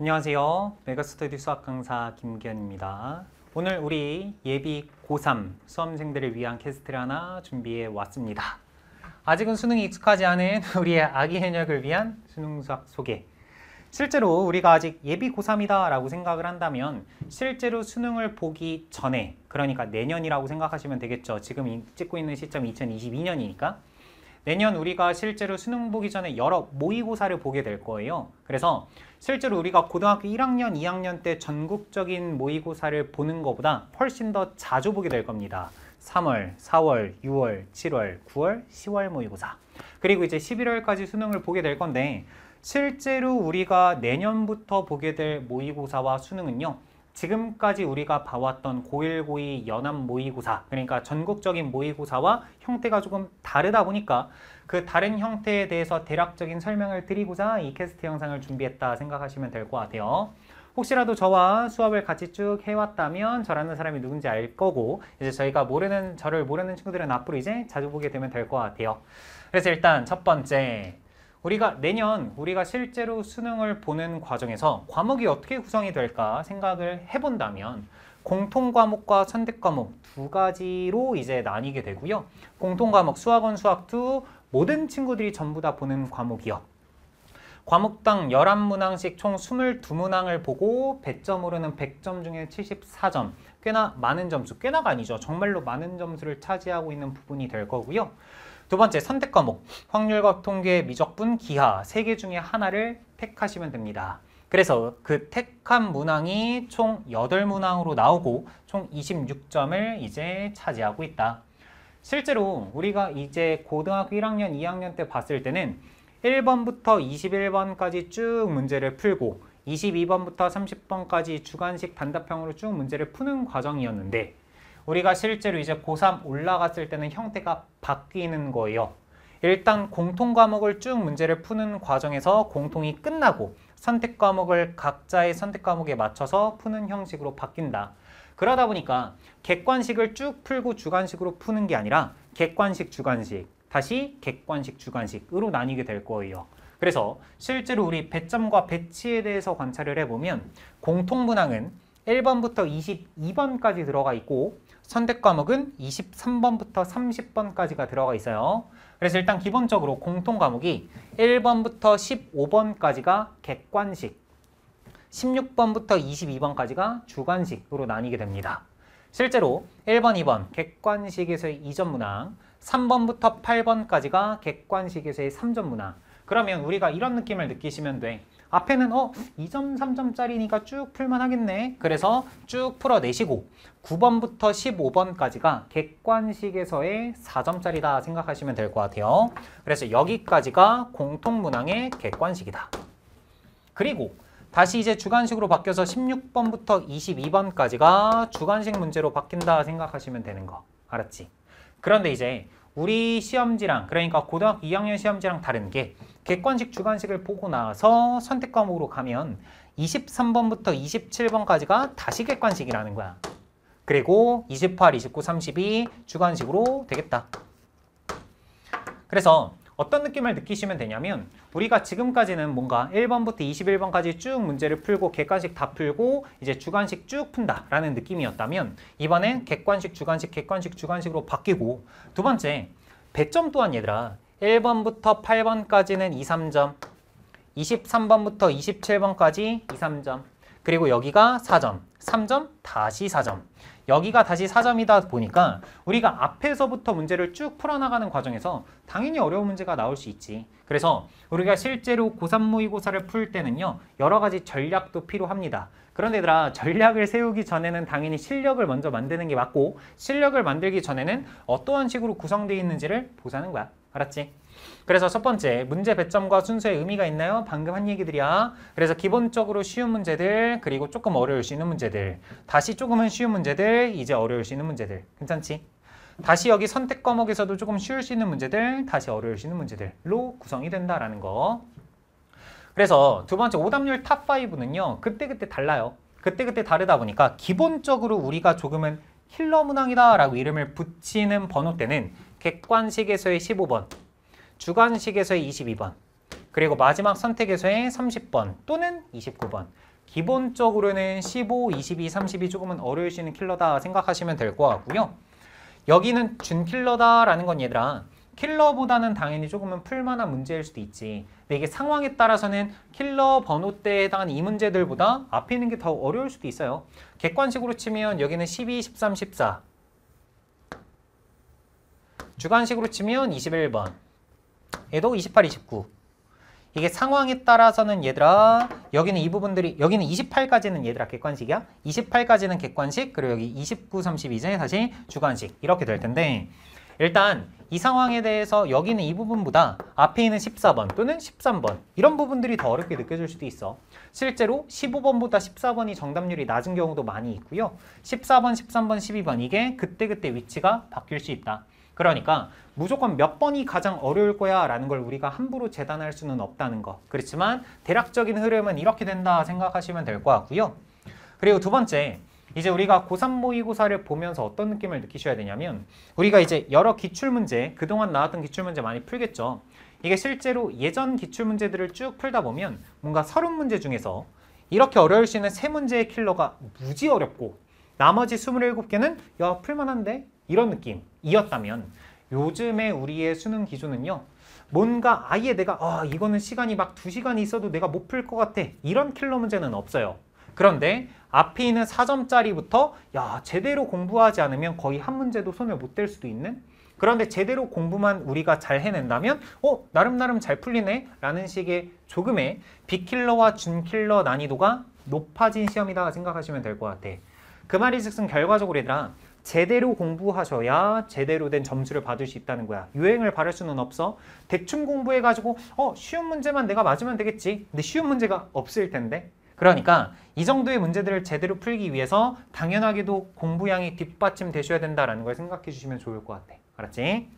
안녕하세요. 메가스터디 수학 강사 김기현입니다. 오늘 우리 예비 고3 수험생들을 위한 캐스트를 하나 준비해 왔습니다. 아직은 수능이 익숙하지 않은 우리의 아기 현역을 위한 수능 수학 소개. 실제로 우리가 아직 예비 고3이다 라고 생각을 한다면 실제로 수능을 보기 전에 그러니까 내년이라고 생각하시면 되겠죠. 지금 찍고 있는 시점이 2022년이니까 내년 우리가 실제로 수능 보기 전에 여러 모의고사를 보게 될 거예요. 그래서 실제로 우리가 고등학교 1학년, 2학년 때 전국적인 모의고사를 보는 것보다 훨씬 더 자주 보게 될 겁니다. 3월, 4월, 6월, 7월, 9월, 10월 모의고사. 그리고 이제 11월까지 수능을 보게 될 건데 실제로 우리가 내년부터 보게 될 모의고사와 수능은요. 지금까지 우리가 봐왔던 고1고2 연합 모의고사 그러니까 전국적인 모의고사와 형태가 조금 다르다 보니까 그 다른 형태에 대해서 대략적인 설명을 드리고자 이 캐스트 영상을 준비했다 생각하시면 될 것 같아요. 혹시라도 저와 수업을 같이 쭉 해왔다면 저라는 사람이 누군지 알 거고 이제 저희가 모르는 저를 모르는 친구들은 앞으로 이제 자주 보게 되면 될 것 같아요. 그래서 일단 첫 번째 우리가 내년 우리가 실제로 수능을 보는 과정에서 과목이 어떻게 구성이 될까 생각을 해본다면 공통 과목과 선택 과목 두 가지로 이제 나뉘게 되고요. 공통 과목 수학원 수학 2 모든 친구들이 전부 다 보는 과목이요. 과목당 11문항씩 총 22문항을 보고 100점으로는 100점 중에 74점 꽤나 많은 점수, 꽤나가 아니죠. 정말로 많은 점수를 차지하고 있는 부분이 될 거고요. 두 번째 선택 과목 확률과 통계 미적분 기하 세 개 중에 하나를 택하시면 됩니다. 그래서 그 택한 문항이 총 여덟 문항으로 나오고 총 26점을 이제 차지하고 있다. 실제로 우리가 이제 고등학교 1학년, 2학년 때 봤을 때는 1번부터 21번까지 쭉 문제를 풀고 22번부터 30번까지 주관식 단답형으로 쭉 문제를 푸는 과정이었는데 우리가 실제로 이제 고3 올라갔을 때는 형태가 바뀌는 거예요. 일단 공통 과목을 쭉 문제를 푸는 과정에서 공통이 끝나고 선택 과목을 각자의 선택 과목에 맞춰서 푸는 형식으로 바뀐다. 그러다 보니까 객관식을 쭉 풀고 주관식으로 푸는 게 아니라 객관식, 주관식, 다시 객관식, 주관식으로 나뉘게 될 거예요. 그래서 실제로 우리 배점과 배치에 대해서 관찰을 해보면 공통문항은 1번부터 22번까지 들어가 있고 선택 과목은 23번부터 30번까지가 들어가 있어요. 그래서 일단 기본적으로 공통 과목이 1번부터 15번까지가 객관식, 16번부터 22번까지가 주관식으로 나뉘게 됩니다. 실제로 1번, 2번 객관식에서의 이전 문항, 3번부터 8번까지가 객관식에서의 3점 문화. 그러면 우리가 이런 느낌을 느끼시면 돼. 앞에는 어 2점, 3점짜리니까 쭉 풀만 하겠네. 그래서 쭉 풀어내시고 9번부터 15번까지가 객관식에서의 4점짜리다 생각하시면 될 것 같아요. 그래서 여기까지가 공통문항의 객관식이다. 그리고 다시 이제 주관식으로 바뀌어서 16번부터 22번까지가 주관식 문제로 바뀐다 생각하시면 되는 거. 알았지? 그런데 이제 우리 시험지랑 그러니까 고등학교 2학년 시험지랑 다른 게 객관식, 주관식을 보고 나서 선택 과목으로 가면 23번부터 27번까지가 다시 객관식이라는 거야. 그리고 28, 29, 32 주관식으로 되겠다. 그래서 어떤 느낌을 느끼시면 되냐면 우리가 지금까지는 뭔가 1번부터 21번까지 쭉 문제를 풀고 객관식 다 풀고 이제 주관식 쭉 푼다라는 느낌이었다면 이번엔 객관식, 주관식, 객관식, 주관식으로 바뀌고 두 번째 배점 또한 얘들아 1번부터 8번까지는 2, 3점 23번부터 27번까지 2, 3점 그리고 여기가 4점, 3점, 다시 4점 여기가 다시 4점이다 보니까 우리가 앞에서부터 문제를 쭉 풀어나가는 과정에서 당연히 어려운 문제가 나올 수 있지. 그래서 우리가 실제로 고3 모의고사를 풀 때는요. 여러 가지 전략도 필요합니다. 그런데 얘들아 전략을 세우기 전에는 당연히 실력을 먼저 만드는 게 맞고 실력을 만들기 전에는 어떠한 식으로 구성되어 있는지를 보자는 거야. 알았지? 그래서 첫 번째, 문제 배점과 순서에 의미가 있나요? 방금 한 얘기들이야. 그래서 기본적으로 쉬운 문제들, 그리고 조금 어려울 수 있는 문제들, 다시 조금은 쉬운 문제들, 이제 어려울 수 있는 문제들. 괜찮지? 다시 여기 선택 과목에서도 조금 쉬울 수 있는 문제들, 다시 어려울 수 있는 문제들로 구성이 된다라는 거. 그래서 두 번째 오답률 탑5는요. 그때그때 달라요. 그때그때 다르다 보니까 기본적으로 우리가 조금은 힐러 문항이다 라고 이름을 붙이는 번호 때는 객관식에서의 15번 주관식에서의 22번 그리고 마지막 선택에서의 30번 또는 29번 기본적으로는 15, 22, 30이 조금은 어려울 수 있는 킬러다 생각하시면 될 것 같고요 여기는 준킬러다라는 건 얘들아 킬러보다는 당연히 조금은 풀만한 문제일 수도 있지 근데 이게 상황에 따라서는 킬러 번호대에 해당하는 이 문제들보다 앞에 있는 게 더 어려울 수도 있어요 객관식으로 치면 여기는 12, 13, 14 주관식으로 치면 21번 얘도 28, 29. 이게 상황에 따라서는 얘들아 여기는 이 부분들이 여기는 28까지는 얘들아 객관식이야 28까지는 객관식 그리고 여기 29, 3 2 이제 다시 주관식 이렇게 될 텐데 일단 이 상황에 대해서 여기는 이 부분보다 앞에 있는 14번 또는 13번 이런 부분들이 더 어렵게 느껴질 수도 있어 실제로 15번보다 14번이 정답률이 낮은 경우도 많이 있고요 14번, 13번, 12번 이게 그때그때 위치가 바뀔 수 있다 그러니까 무조건 몇 번이 가장 어려울 거야 라는 걸 우리가 함부로 재단할 수는 없다는 거. 그렇지만 대략적인 흐름은 이렇게 된다 생각하시면 될 것 같고요. 그리고 두 번째, 이제 우리가 고3 모의고사를 보면서 어떤 느낌을 느끼셔야 되냐면 우리가 이제 여러 기출문제, 그동안 나왔던 기출문제 많이 풀겠죠. 이게 실제로 예전 기출문제들을 쭉 풀다 보면 뭔가 서른 문제 중에서 이렇게 어려울 수 있는 세 문제의 킬러가 무지 어렵고 나머지 스물일곱 개는 야 풀만한데 이런 느낌이었다면 요즘에 우리의 수능 기준은요. 뭔가 아예 내가 아 이거는 시간이 막 두시간이 있어도 내가 못 풀 것 같아 이런 킬러 문제는 없어요. 그런데 앞에 있는 4점짜리부터 야 제대로 공부하지 않으면 거의 한 문제도 손을 못 댈 수도 있는 그런데 제대로 공부만 우리가 잘 해낸다면 어 나름 나름 잘 풀리네 라는 식의 조금의 비킬러와 준킬러 난이도가 높아진 시험이다 생각하시면 될 것 같아. 그 말이 즉슨 결과적으로 얘들아 제대로 공부하셔야 제대로 된 점수를 받을 수 있다는 거야. 유행을 바를 수는 없어. 대충 공부해가지고 어 쉬운 문제만 내가 맞으면 되겠지. 근데 쉬운 문제가 없을 텐데. 그러니까 이 정도의 문제들을 제대로 풀기 위해서 당연하게도 공부량이 뒷받침 되셔야 된다라는 걸 생각해 주시면 좋을 것 같아. 알았지?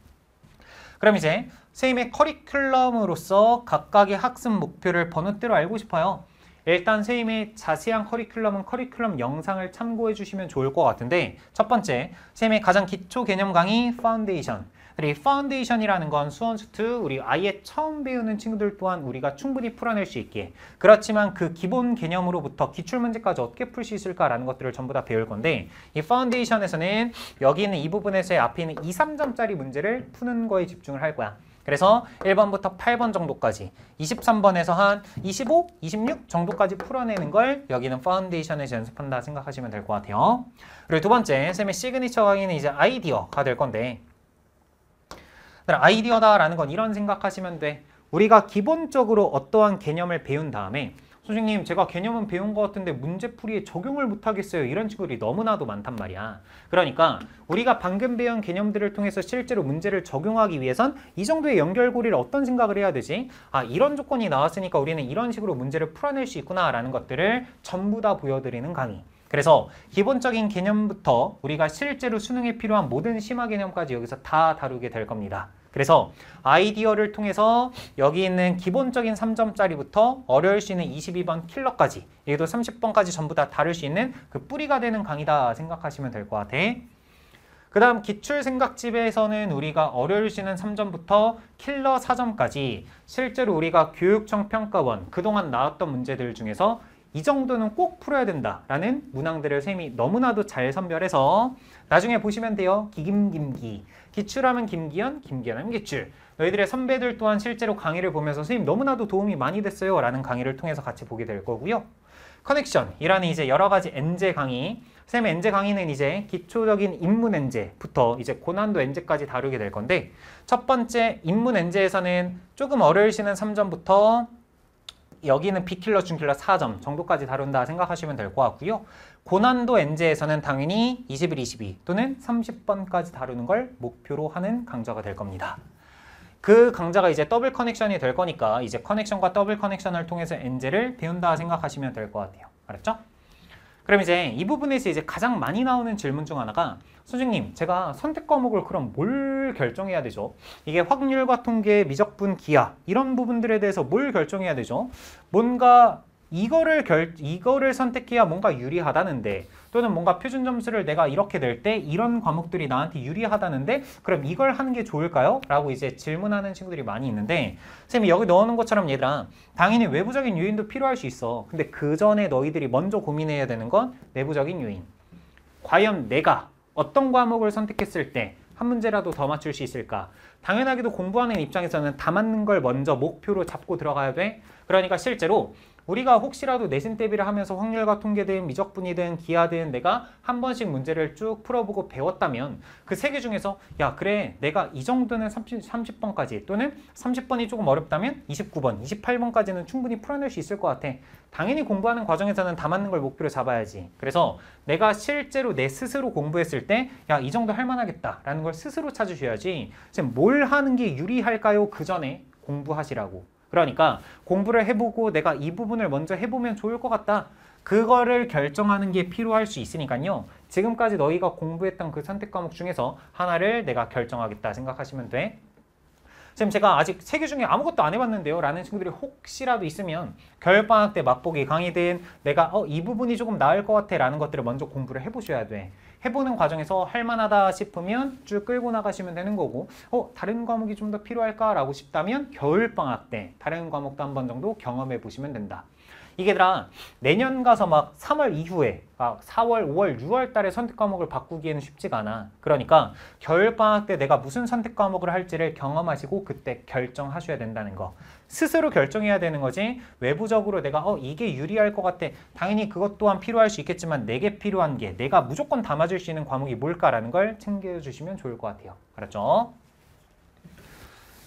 그럼 이제 선생님의 커리큘럼으로서 각각의 학습 목표를 번호대로 알고 싶어요. 일단 선생님의 자세한 커리큘럼은 커리큘럼 영상을 참고해 주시면 좋을 것 같은데 첫 번째, 선생님의 가장 기초 개념 강의 파운데이션 그리고 파운데이션이라는 건 수원수트 우리 아예 처음 배우는 친구들 또한 우리가 충분히 풀어낼 수있게 그렇지만 그 기본 개념으로부터 기출문제까지 어떻게 풀 수 있을까라는 것들을 전부 다 배울 건데 이 파운데이션에서는 여기 있는 이 부분에서의 앞에 있는 2, 3점짜리 문제를 푸는 거에 집중을 할 거야. 그래서 1번부터 8번 정도까지 23번에서 한 25, 26 정도까지 풀어내는 걸 여기는 파운데이션에 연습한다 생각하시면 될 것 같아요. 그리고 두 번째, 쌤의 시그니처 강의는 이제 아이디어가 될 건데 아이디어다라는 건 이런 생각하시면 돼. 우리가 기본적으로 어떠한 개념을 배운 다음에 선생님 제가 개념은 배운 것 같은데 문제풀이에 적용을 못하겠어요. 이런 친구들이 너무나도 많단 말이야. 그러니까 우리가 방금 배운 개념들을 통해서 실제로 문제를 적용하기 위해선 이 정도의 연결고리를 어떤 생각을 해야 되지? 아 이런 조건이 나왔으니까 우리는 이런 식으로 문제를 풀어낼 수 있구나라는 것들을 전부 다 보여드리는 강의. 그래서 기본적인 개념부터 우리가 실제로 수능에 필요한 모든 심화 개념까지 여기서 다 다루게 될 겁니다. 그래서 아이디어를 통해서 여기 있는 기본적인 3점짜리부터 어려울 수 있는 22번 킬러까지 얘도 30번까지 전부 다 다룰 수 있는 그 뿌리가 되는 강의다 생각하시면 될 것 같아. 그 다음 기출생각집에서는 우리가 어려울 수 있는 3점부터 킬러 4점까지 실제로 우리가 교육청 평가원 그동안 나왔던 문제들 중에서 이 정도는 꼭 풀어야 된다라는 문항들을 쌤이 너무나도 잘 선별해서 나중에 보시면 돼요. 기김김기. 기출하면 김기현, 김기현하면 기출. 너희들의 선배들 또한 실제로 강의를 보면서 선생님 너무나도 도움이 많이 됐어요. 라는 강의를 통해서 같이 보게 될 거고요. 커넥션이라는 이제 여러 가지 엔제 강의. 쌤 엔제 강의는 이제 기초적인 입문 엔제부터 이제 고난도 엔제까지 다루게 될 건데 첫 번째 입문 엔제에서는 조금 어려우시는 3점부터 여기는 비킬러, 준킬러 4점 정도까지 다룬다 생각하시면 될 것 같고요. 고난도 엔제에서는 당연히 21, 22 또는 30번까지 다루는 걸 목표로 하는 강좌가 될 겁니다. 그 강좌가 이제 더블 커넥션이 될 거니까 이제 커넥션과 더블 커넥션을 통해서 엔제를 배운다 생각하시면 될 것 같아요. 알았죠? 그럼 이제 이 부분에서 이제 가장 많이 나오는 질문 중 하나가 선생님 제가 선택 과목을 그럼 뭘 결정해야 되죠? 이게 확률과 통계, 미적분, 기하 이런 부분들에 대해서 뭘 결정해야 되죠? 뭔가 이거를 결 이거를 선택해야 뭔가 유리하다는데 또는 뭔가 표준 점수를 내가 이렇게 될 때 이런 과목들이 나한테 유리하다는데 그럼 이걸 하는 게 좋을까요? 라고 이제 질문하는 친구들이 많이 있는데 선생님이 여기 넣어놓은 것처럼 얘들아 당연히 외부적인 요인도 필요할 수 있어 근데 그 전에 너희들이 먼저 고민해야 되는 건 내부적인 요인 과연 내가 어떤 과목을 선택했을 때 한 문제라도 더 맞출 수 있을까? 당연하게도 공부하는 입장에서는 다 맞는 걸 먼저 목표로 잡고 들어가야 돼. 그러니까 실제로 우리가 혹시라도 내신 대비를 하면서 확률과 통계든 미적분이든 기하든 내가 한 번씩 문제를 쭉 풀어보고 배웠다면 그 세 개 중에서 야 그래 내가 이 정도는 30, 30번까지 또는 30번이 조금 어렵다면 29번, 28번까지는 충분히 풀어낼 수 있을 것 같아. 당연히 공부하는 과정에서는 다 맞는 걸 목표로 잡아야지. 그래서 내가 실제로 내 스스로 공부했을 때 야 이 정도 할만하겠다라는 걸 스스로 찾으셔야지 지금 뭘 하는 게 유리할까요? 그 전에 공부하시라고. 그러니까 공부를 해보고 내가 이 부분을 먼저 해보면 좋을 것 같다. 그거를 결정하는 게 필요할 수 있으니까요. 지금까지 너희가 공부했던 그 선택 과목 중에서 하나를 내가 결정하겠다 생각하시면 돼. 지금 제가 아직 세개 중에 아무것도 안 해봤는데요 라는 친구들이 혹시라도 있으면 겨울방학 때 맛보기 강의든 내가 어, 이 부분이 조금 나을 것 같아 라는 것들을 먼저 공부를 해보셔야 돼 해보는 과정에서 할만하다 싶으면 쭉 끌고 나가시면 되는 거고 어 다른 과목이 좀 더 필요할까라고 싶다면 겨울방학 때 다른 과목도 한 번 정도 경험해 보시면 된다. 이게 얘들아 내년 가서 막 3월 이후에 막 아, 4월, 5월, 6월 달에 선택 과목을 바꾸기에는 쉽지가 않아. 그러니까 겨울방학 때 내가 무슨 선택 과목을 할지를 경험하시고 그때 결정하셔야 된다는 거. 스스로 결정해야 되는 거지 외부적으로 내가 어 이게 유리할 것 같아. 당연히 그것 또한 필요할 수 있겠지만 내게 필요한 게 내가 무조건 담아줄 수 있는 과목이 뭘까라는 걸 챙겨주시면 좋을 것 같아요. 알았죠?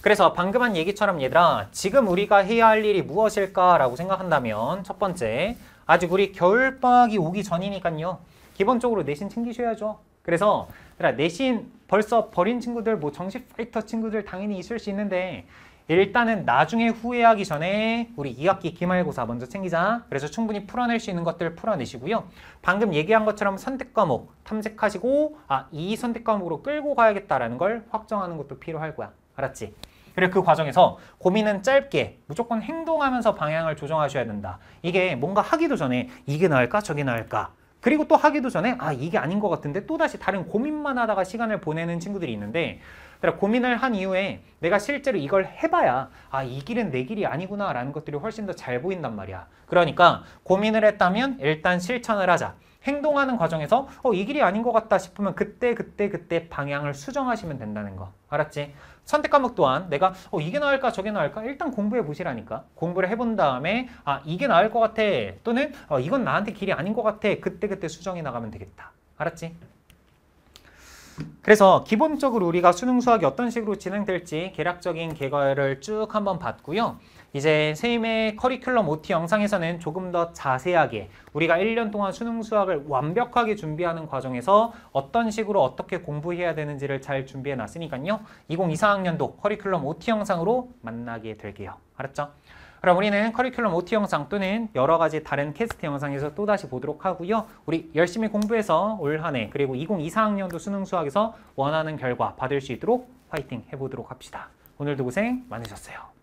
그래서 방금 한 얘기처럼 얘들아 지금 우리가 해야 할 일이 무엇일까라고 생각한다면 첫 번째 아직 우리 겨울방학이 오기 전이니까요 기본적으로 내신 챙기셔야죠 그래서 얘들아 내신 벌써 버린 친구들 뭐 정식 파이터 친구들 당연히 있을 수 있는데 일단은 나중에 후회하기 전에 우리 2학기 기말고사 먼저 챙기자. 그래서 충분히 풀어낼 수 있는 것들 풀어내시고요. 방금 얘기한 것처럼 선택 과목 탐색하시고 아, 이 선택 과목으로 끌고 가야겠다라는 걸 확정하는 것도 필요할 거야. 알았지? 그리고 그 과정에서 고민은 짧게 무조건 행동하면서 방향을 조정하셔야 된다. 이게 뭔가 하기도 전에 이게 나을까 저게 나을까 그리고 또 하기도 전에 아 이게 아닌 것 같은데 또다시 다른 고민만 하다가 시간을 보내는 친구들이 있는데 고민을 한 이후에 내가 실제로 이걸 해봐야 아 이 길은 내 길이 아니구나 라는 것들이 훨씬 더 잘 보인단 말이야 그러니까 고민을 했다면 일단 실천을 하자 행동하는 과정에서 어, 이 길이 아닌 것 같다 싶으면 그때 그때 그때 방향을 수정하시면 된다는 거 알았지? 선택 과목 또한 내가 어, 이게 나을까 저게 나을까 일단 공부해 보시라니까 공부를 해본 다음에 아 이게 나을 것 같아 또는 어, 이건 나한테 길이 아닌 것 같아 그때 그때 수정해 나가면 되겠다 알았지? 그래서 기본적으로 우리가 수능 수학이 어떤 식으로 진행될지 개략적인 개괄을 쭉 한번 봤고요. 이제 선생님의 커리큘럼 OT 영상에서는 조금 더 자세하게 우리가 1년 동안 수능 수학을 완벽하게 준비하는 과정에서 어떤 식으로 어떻게 공부해야 되는지를 잘 준비해 놨으니까요. 2024학년도 커리큘럼 OT 영상으로 만나게 될게요. 알았죠? 그럼 우리는 커리큘럼 OT 영상 또는 여러 가지 다른 캐스트 영상에서 또다시 보도록 하고요. 우리 열심히 공부해서 올 한해 그리고 2024학년도 수능 수학에서 원하는 결과 받을 수 있도록 파이팅 해보도록 합시다. 오늘도 고생 많으셨어요.